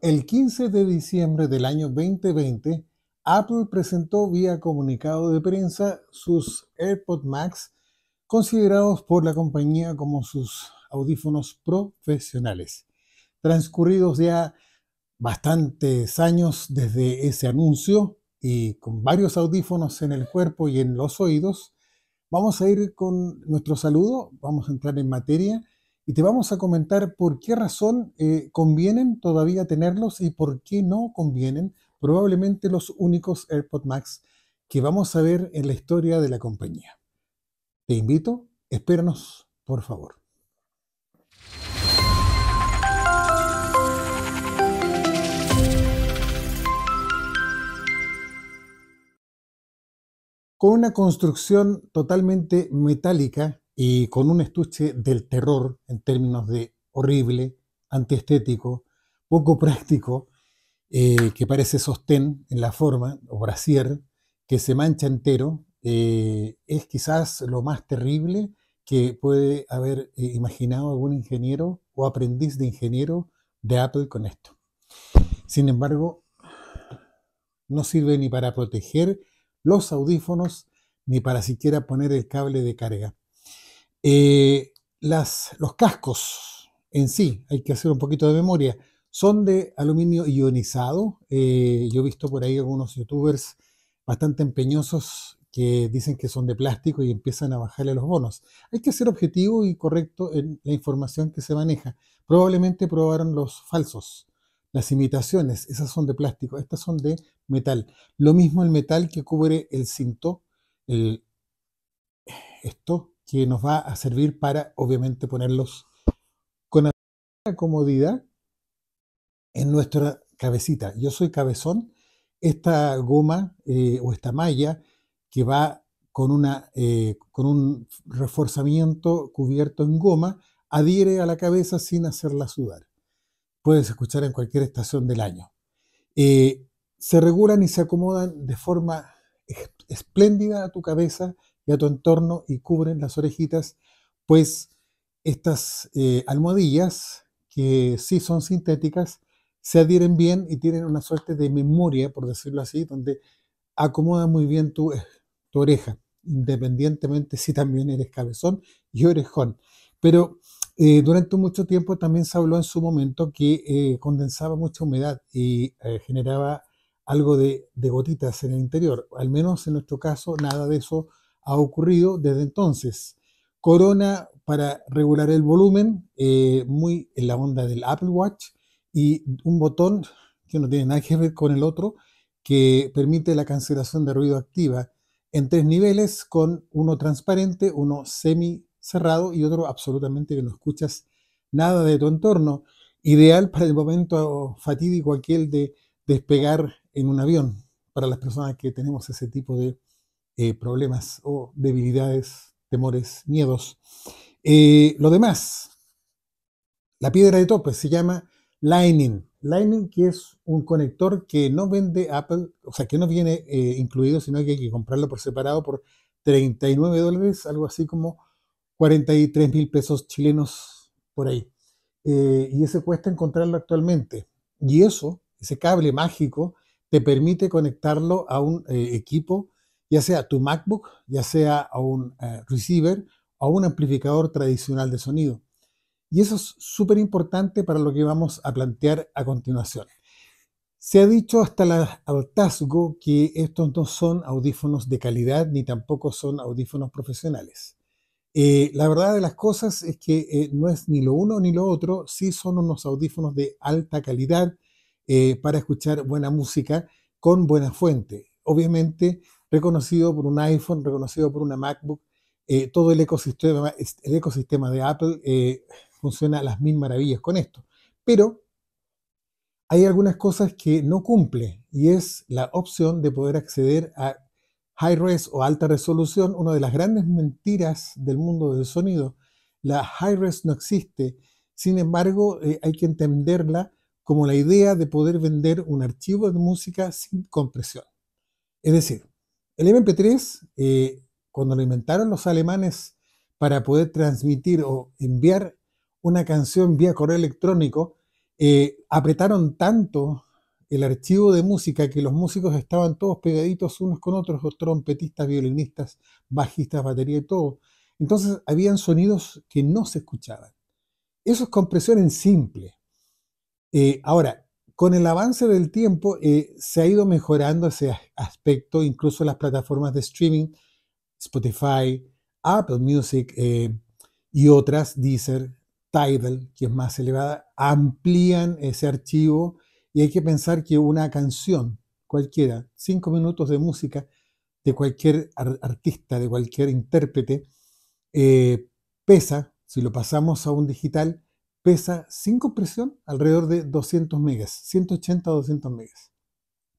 El 15 de diciembre del año 2020, Apple presentó vía comunicado de prensa sus AirPod Max, considerados por la compañía como sus audífonos profesionales. Transcurridos ya bastantes años desde ese anuncio y con varios audífonos en el cuerpo y en los oídos, vamos a ir con nuestro saludo, vamos a entrar en materia y te vamos a comentar por qué razón eh, convienen todavía tenerlos y por qué no convienen probablemente los únicos AirPod Max que vamos a ver en la historia de la compañía. Te invito, espéranos, por favor. Con una construcción totalmente metálica, y con un estuche del terror en términos de horrible, antiestético, poco práctico, eh, que parece sostén en la forma o brasier, que se mancha entero, eh, es quizás lo más terrible que puede haber eh, imaginado algún ingeniero o aprendiz de ingeniero de Apple con esto. Sin embargo, no sirve ni para proteger los audífonos ni para siquiera poner el cable de carga. Eh, las, los cascos en sí, hay que hacer un poquito de memoria, son de aluminio ionizado. Eh, yo he visto por ahí algunos youtubers bastante empeñosos que dicen que son de plástico y empiezan a bajarle los bonos. Hay que ser objetivo y correcto en la información que se maneja. Probablemente probaron los falsos, las imitaciones, esas son de plástico, estas son de metal. Lo mismo el metal que cubre el cinto, esto, que nos va a servir para, obviamente, ponerlos con la comodidad en nuestra cabecita. Yo soy cabezón. Esta goma eh, o esta malla que va con, una, eh, con un reforzamiento cubierto en goma adhiere a la cabeza sin hacerla sudar. Puedes escuchar en cualquier estación del año. Eh, se regulan y se acomodan de forma espléndida a tu cabeza y a tu entorno y cubren las orejitas, pues estas eh, almohadillas, que sí son sintéticas, se adhieren bien y tienen una suerte de memoria, por decirlo así, donde acomoda muy bien tu, eh, tu oreja, independientemente si también eres cabezón y orejón. Pero eh, durante mucho tiempo también se habló en su momento que condensaba mucha humedad y generaba algo de, de, gotitas en el interior. Al menos en nuestro caso, nada de eso ha ocurrido desde entonces. Corona para regular el volumen, eh, muy en la onda del Apple Watch, y un botón que no tiene nada que ver con el otro, que permite la cancelación de ruido activa en tres niveles, con uno transparente, uno semi cerrado y otro absolutamente que no escuchas nada de tu entorno. Ideal para el momento fatídico aquel de despegar en un avión, para las personas que tenemos ese tipo de eh, problemas o debilidades, temores, miedos. Eh, lo demás, la piedra de tope se llama Lightning. Lightning que es un conector que no vende Apple, o sea, que no viene eh, incluido, sino que hay que comprarlo por separado por 39 dólares, algo así como 43 mil pesos chilenos por ahí. y ese cuesta encontrarlo actualmente. Y eso, ese cable mágico, te permite conectarlo a un equipo ya sea tu MacBook, ya sea a un eh, receiver o un amplificador tradicional de sonido. Y eso es súper importante para lo que vamos a plantear a continuación. Se ha dicho hasta la hartazgo que estos no son audífonos de calidad ni tampoco son audífonos profesionales. Eh, la verdad de las cosas es que eh, no es ni lo uno ni lo otro, sí son unos audífonos de alta calidad para escuchar buena música con buena fuente. Obviamente reconocido por un iPhone, reconocido por una MacBook. Eh, todo el ecosistema, de Apple eh, funciona a las mil maravillas con esto. Pero hay algunas cosas que no cumple y es la opción de poder acceder a high res o alta resolución, una de las grandes mentiras del mundo del sonido. La high res no existe, sin embargo eh, hay que entenderla como la idea de poder vender un archivo de música sin compresión. Es decir, el MP3, eh, cuando lo inventaron los alemanes para poder transmitir o enviar una canción vía correo electrónico, eh, apretaron tanto el archivo de música que los músicos estaban todos pegaditos unos con otros, los trompetistas, violinistas, bajistas, batería y todo. Entonces habían sonidos que no se escuchaban. Eso es compresión en simple. Eh, ahora, con el avance del tiempo eh, se ha ido mejorando ese aspecto, incluso las plataformas de streaming, Spotify, Apple Music eh, y otras, Deezer, Tidal, que es más elevada, amplían ese archivo y hay que pensar que una canción cualquiera, cinco minutos de música de cualquier artista, de cualquier intérprete, eh, pesa, si lo pasamos a un digital, pesa sin compresión alrededor de 200 megas, 180 o 200 megas.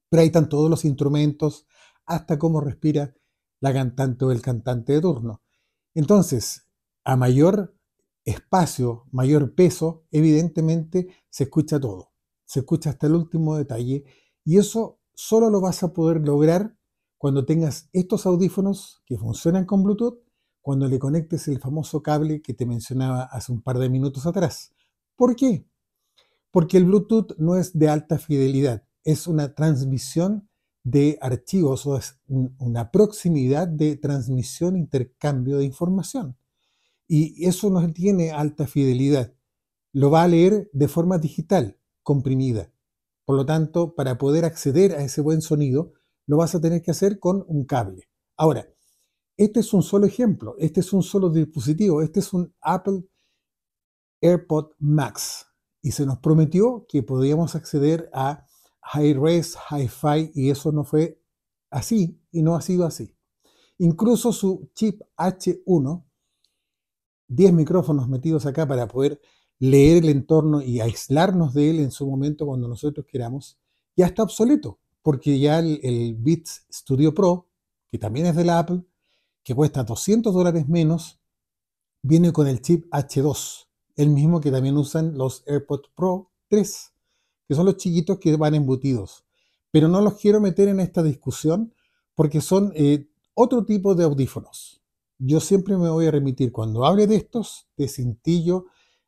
Pero ahí están todos los instrumentos, hasta cómo respira la cantante o el cantante de turno. Entonces, a mayor espacio, mayor peso, evidentemente se escucha todo, se escucha hasta el último detalle y eso solo lo vas a poder lograr cuando tengas estos audífonos que funcionan con Bluetooth, cuando le conectes el famoso cable que te mencionaba hace un par de minutos atrás. ¿Por qué? Porque el Bluetooth no es de alta fidelidad, es una transmisión de archivos o es una proximidad de transmisión, intercambio de información. Y eso no tiene alta fidelidad. Lo va a leer de forma digital, comprimida. Por lo tanto, para poder acceder a ese buen sonido, lo vas a tener que hacer con un cable. Ahora, este es un solo ejemplo, este es un solo dispositivo, este es un Apple AirPod Max y se nos prometió que podíamos acceder a high res Hi-Fi y eso no fue así y no ha sido así. Incluso su chip H1, 10 micrófonos metidos acá para poder leer el entorno y aislarnos de él en su momento cuando nosotros queramos, ya está obsoleto, porque ya el, Beats Studio Pro, que también es de la Apple, que cuesta 200 dólares menos, viene con el chip H2 el mismo que también usan los AirPods Pro 3, que son los chiquitos que van embutidos. Pero no los quiero meter en esta discusión porque son eh, otro tipo de audífonos. Yo siempre me voy a remitir cuando hable de estos, de cintillo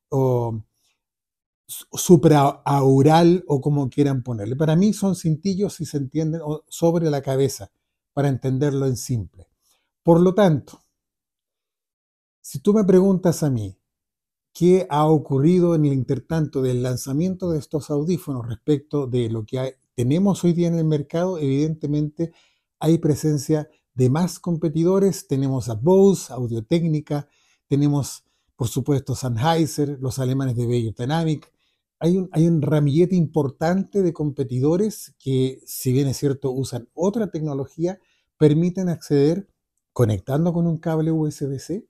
o supraaural o como quieran ponerle. Para mí son cintillos si se entienden sobre la cabeza, para entenderlo en simple. Por lo tanto, si tú me preguntas a mí, qué ha ocurrido en el intertanto del lanzamiento de estos audífonos respecto de lo que tenemos hoy día en el mercado, evidentemente hay presencia de más competidores. Tenemos a Bose, Audio Técnica, tenemos, por supuesto, Sennheiser, los alemanes de Beyerdynamic. Dynamic. hay un ramillete importante de competidores que, si bien es cierto, usan otra tecnología, permiten acceder, conectando con un cable USB-C,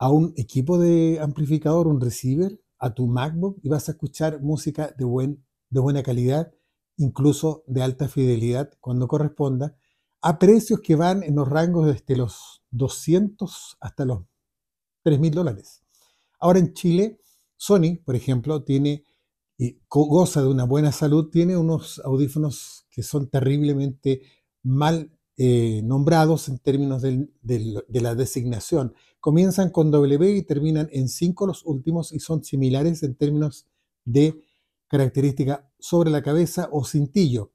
a un equipo de amplificador, un receiver, a tu MacBook y vas a escuchar música de, buena calidad, incluso de alta fidelidad cuando corresponda, a precios que van en los rangos desde los 200 hasta los 3.000 dólares. Ahora en Chile, Sony, por ejemplo, tiene goza de una buena salud, tiene unos audífonos que son terriblemente mal eh, nombrados en términos de la designación comienzan con W y terminan en 5 los últimos y son similares en términos de característica sobre la cabeza o cintillo.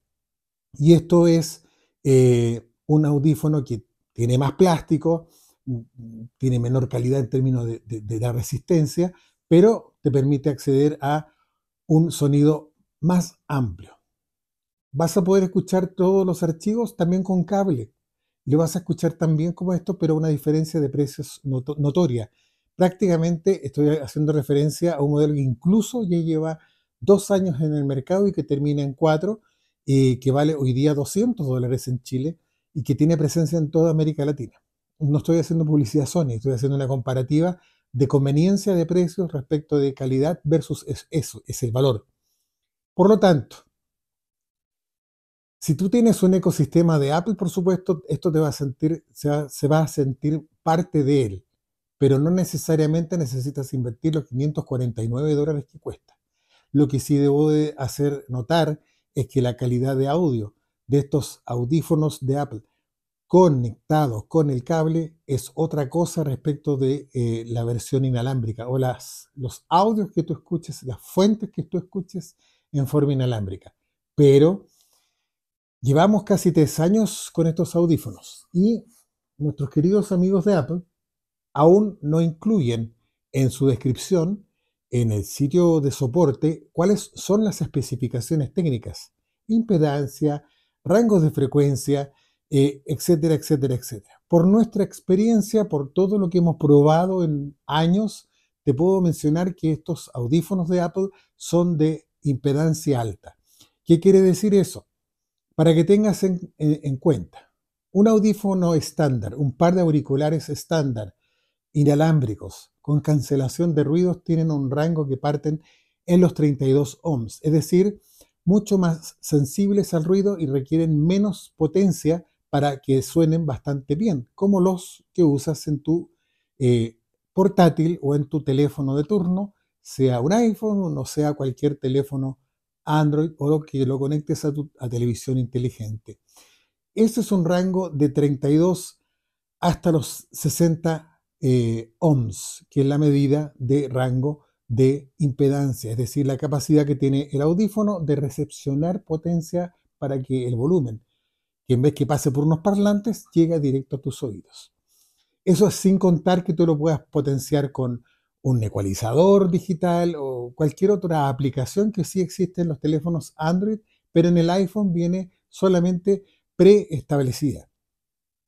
Y esto es eh, un audífono que tiene más plástico, mm, tiene menor calidad en términos de la resistencia, pero te permite acceder a un sonido más amplio. Vas a poder escuchar todos los archivos también con cable lo vas a escuchar también como esto, pero una diferencia de precios notoria. Prácticamente estoy haciendo referencia a un modelo que incluso ya lleva dos años en el mercado y que termina en cuatro, eh, que vale hoy día 200 dólares en Chile y que tiene presencia en toda América Latina. No estoy haciendo publicidad Sony, estoy haciendo una comparativa de conveniencia de precios respecto de calidad versus eso, es el valor. Por lo tanto, si tú tienes un ecosistema de Apple, por supuesto, esto te va a sentir, se va, a sentir parte de él, pero no necesariamente necesitas invertir los 549 dólares que cuesta. Lo que sí debo de hacer notar es que la calidad de audio de estos audífonos de Apple conectados con el cable es otra cosa respecto de eh, la versión inalámbrica o las, los audios que tú escuches, las fuentes que tú escuches en forma inalámbrica. Pero Llevamos casi tres años con estos audífonos y nuestros queridos amigos de Apple aún no incluyen en su descripción, en el sitio de soporte, cuáles son las especificaciones técnicas, impedancia, rangos de frecuencia, eh, etcétera, etcétera, etcétera. Por nuestra experiencia, por todo lo que hemos probado en años, te puedo mencionar que estos audífonos de Apple son de impedancia alta. ¿Qué quiere decir eso? Para que tengas en, cuenta, un audífono estándar, un par de auriculares estándar, inalámbricos, con cancelación de ruidos, tienen un rango que parten en los 32 ohms, es decir, mucho más sensibles al ruido y requieren menos potencia para que suenen bastante bien, como los que usas en tu eh, portátil o en tu teléfono de turno, sea un iPhone o sea cualquier teléfono Android o lo que lo conectes a tu televisión inteligente. Este es un rango de 32 hasta los 60 eh, ohms, que es la medida de rango de impedancia, es decir, la capacidad que tiene el audífono de recepcionar potencia para que el volumen, que en vez que pase por unos parlantes, llegue directo a tus oídos. Eso es sin contar que tú lo puedas potenciar con un ecualizador digital o cualquier otra aplicación que sí existe en los teléfonos Android, pero en el iPhone viene solamente preestablecida.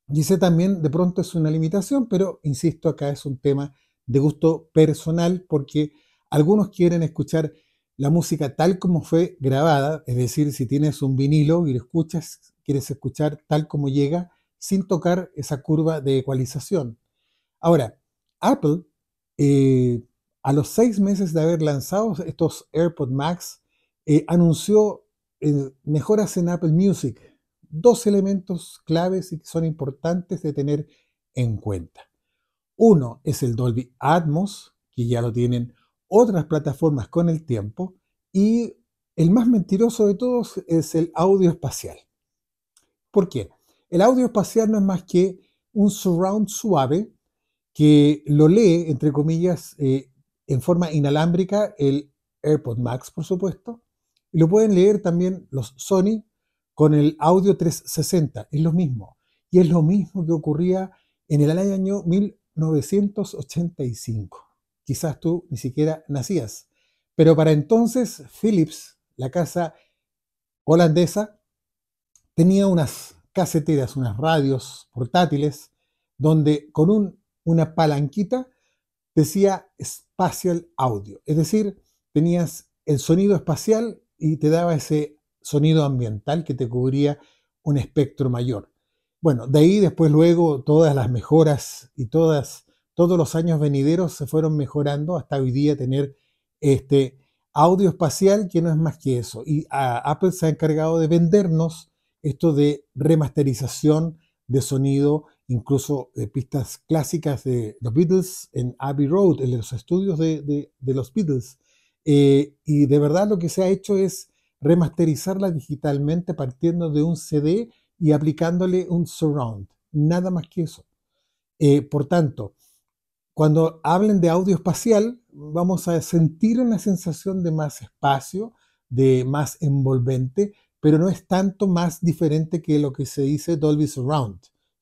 Y sé también de pronto es una limitación, pero insisto, acá es un tema de gusto personal porque algunos quieren escuchar la música tal como fue grabada, es decir, si tienes un vinilo y lo escuchas, quieres escuchar tal como llega, sin tocar esa curva de ecualización. Ahora, Apple eh, a los seis meses de haber lanzado estos AirPod Max, eh, anunció eh, mejoras en Apple Music, dos elementos claves y que son importantes de tener en cuenta. Uno es el Dolby Atmos, que ya lo tienen otras plataformas con el tiempo, y el más mentiroso de todos es el audio espacial. ¿Por qué? El audio espacial no es más que un surround suave que lo lee, entre comillas, eh, en forma inalámbrica, el AirPod Max, por supuesto, lo pueden leer también los Sony con el audio 360, es lo mismo. Y es lo mismo que ocurría en el año 1985. Quizás tú ni siquiera nacías. Pero para entonces Philips, la casa holandesa, tenía unas caseteras, unas radios portátiles, donde con un una palanquita, decía espacial Audio, es decir, tenías el sonido espacial y te daba ese sonido ambiental que te cubría un espectro mayor. Bueno, de ahí después luego todas las mejoras y todas, todos los años venideros se fueron mejorando hasta hoy día tener este audio espacial que no es más que eso. Y ah, Apple se ha encargado de vendernos esto de remasterización de sonido incluso pistas clásicas de los Beatles en Abbey Road, en los estudios de, los Beatles. Eh, y de verdad lo que se ha hecho es remasterizarla digitalmente partiendo de un CD y aplicándole un surround, nada más que eso. Eh, por tanto, cuando hablen de audio espacial, vamos a sentir una sensación de más espacio, de más envolvente, pero no es tanto más diferente que lo que se dice Dolby Surround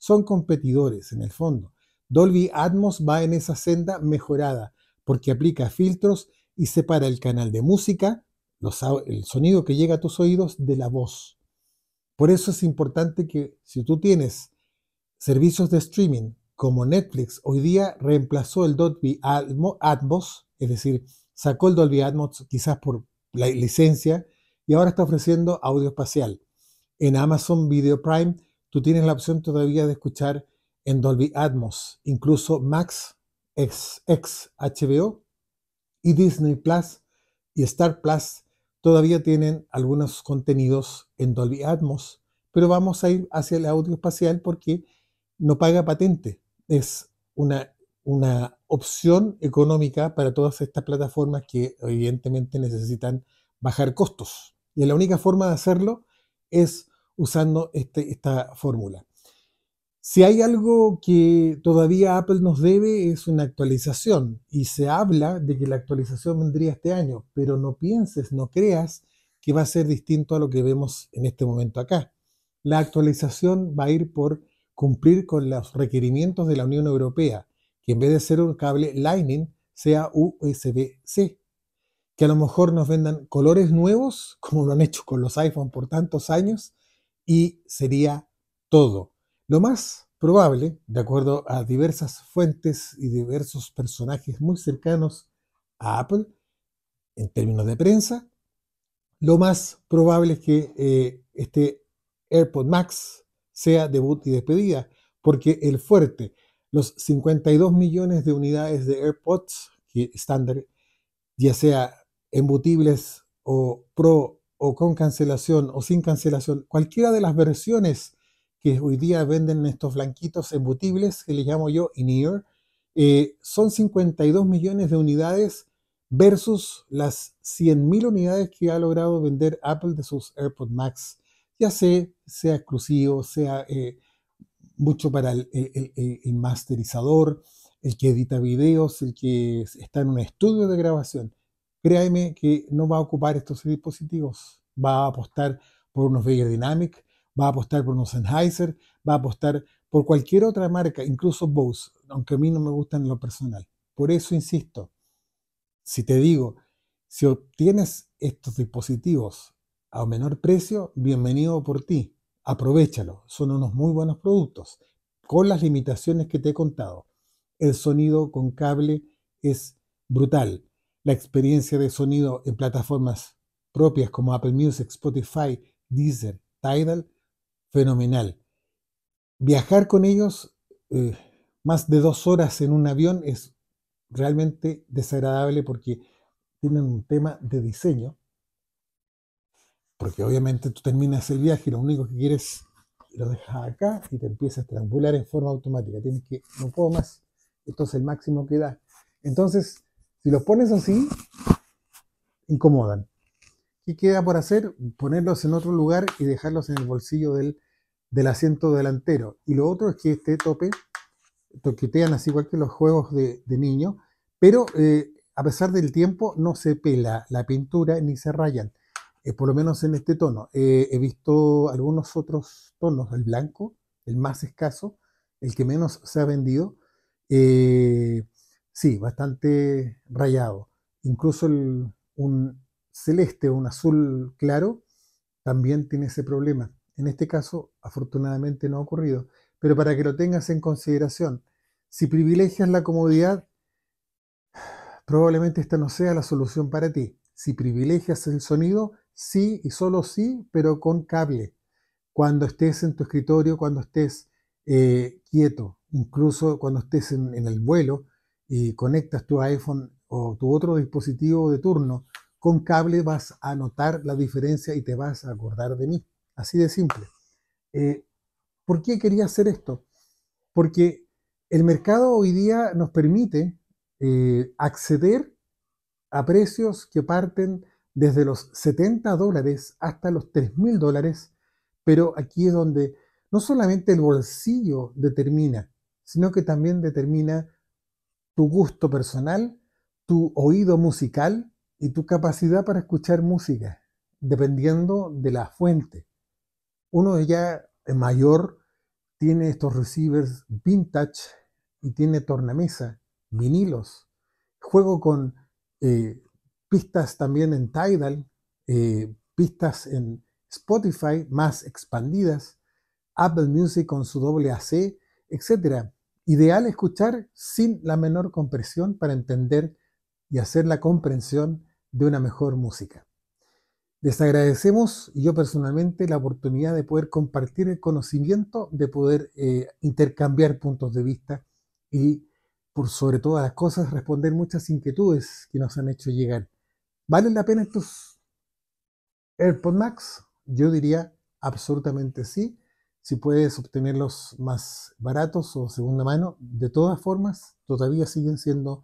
son competidores en el fondo. Dolby Atmos va en esa senda mejorada porque aplica filtros y separa el canal de música, el sonido que llega a tus oídos, de la voz. Por eso es importante que si tú tienes servicios de streaming como Netflix, hoy día reemplazó el Dolby Atmos, es decir, sacó el Dolby Atmos quizás por la licencia y ahora está ofreciendo audio espacial. En Amazon Video Prime tú tienes la opción todavía de escuchar en Dolby Atmos, incluso Max, ex, ex HBO y Disney Plus y Star Plus todavía tienen algunos contenidos en Dolby Atmos, pero vamos a ir hacia el audio espacial porque no paga patente. Es una, una opción económica para todas estas plataformas que evidentemente necesitan bajar costos. Y la única forma de hacerlo es usando este, esta fórmula. Si hay algo que todavía Apple nos debe es una actualización y se habla de que la actualización vendría este año, pero no pienses, no creas que va a ser distinto a lo que vemos en este momento acá. La actualización va a ir por cumplir con los requerimientos de la Unión Europea, que en vez de ser un cable Lightning sea USB-C, que a lo mejor nos vendan colores nuevos, como lo han hecho con los iPhone por tantos años, y sería todo. Lo más probable, de acuerdo a diversas fuentes y diversos personajes muy cercanos a Apple, en términos de prensa, lo más probable es que eh, este AirPod Max sea debut y despedida, porque el fuerte, los 52 millones de unidades de AirPods estándar, ya sea embutibles o pro o con cancelación o sin cancelación, cualquiera de las versiones que hoy día venden estos blanquitos embutibles, que les llamo yo in-ear, eh, son 52 millones de unidades versus las mil unidades que ha logrado vender Apple de sus AirPods Max, ya sea, sea exclusivo, sea eh, mucho para el masterizador, el que edita videos, el que está en un estudio de grabación créame que no va a ocupar estos dispositivos. Va a apostar por unos Bayer Dynamic, va a apostar por unos Sennheiser, va a apostar por cualquier otra marca, incluso Bose, aunque a mí no me gustan en lo personal. Por eso insisto, si te digo, si obtienes estos dispositivos a menor precio, bienvenido por ti. Aprovechalo, son unos muy buenos productos, con las limitaciones que te he contado. El sonido con cable es brutal. La experiencia de sonido en plataformas propias como Apple Music, Spotify, Deezer, Tidal, fenomenal. Viajar con ellos eh, más de dos horas en un avión es realmente desagradable porque tienen un tema de diseño. Porque obviamente tú terminas el viaje y lo único que quieres lo dejas acá y te empiezas a estrangular en forma automática. Tienes que, no puedo más. Esto es el máximo que da. Entonces, si los pones así, incomodan. ¿Qué queda por hacer? Ponerlos en otro lugar y dejarlos en el bolsillo del, del asiento delantero. Y lo otro es que este tope toquetean así igual que los juegos de, de niños, pero eh, a pesar del tiempo no se pela la pintura ni se rayan, es eh, por lo menos en este tono. Eh, he visto algunos otros tonos, el blanco, el más escaso, el que menos se ha vendido, sí, bastante rayado. Incluso un celeste o un azul claro también tiene ese problema. En este caso, afortunadamente no ha ocurrido, pero para que lo tengas en consideración, si privilegias la comodidad, probablemente esta no sea la solución para ti. Si privilegias el sonido, sí y solo sí, pero con cable. Cuando estés en tu escritorio, cuando estés eh, quieto, incluso cuando estés en el vuelo, y conectas tu iPhone o tu otro dispositivo de turno con cable, vas a notar la diferencia y te vas a acordar de mí. Así de simple. Eh, ¿Por qué quería hacer esto? Porque el mercado hoy día nos permite eh, acceder a precios que parten desde los 70 dólares hasta los 3000 mil dólares, pero aquí es donde no solamente el bolsillo determina, sino que también determina tu gusto personal, tu oído musical y tu capacidad para escuchar música, dependiendo de la fuente. Uno ya mayor tiene estos receivers vintage y tiene tornamesa, vinilos. Juego con eh, pistas también en Tidal, eh, pistas en Spotify más expandidas, Apple Music con su doble AC, etc. Ideal escuchar sin la menor compresión para entender y hacer la comprensión de una mejor música. Les agradecemos y yo personalmente la oportunidad de poder compartir el conocimiento, de poder eh, intercambiar puntos de vista y, por sobre todas las cosas, responder muchas inquietudes que nos han hecho llegar. ¿Valen la pena estos AirPod Max? Yo diría absolutamente sí si puedes obtenerlos más baratos o segunda mano, de todas formas, todavía siguen siendo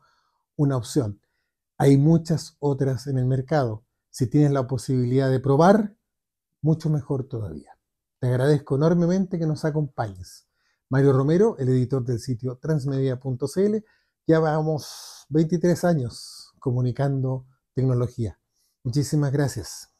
una opción. Hay muchas otras en el mercado. Si tienes la posibilidad de probar, mucho mejor todavía. Te agradezco enormemente que nos acompañes. Mario Romero, el editor del sitio transmedia.cl, ya vamos 23 años comunicando tecnología. Muchísimas gracias.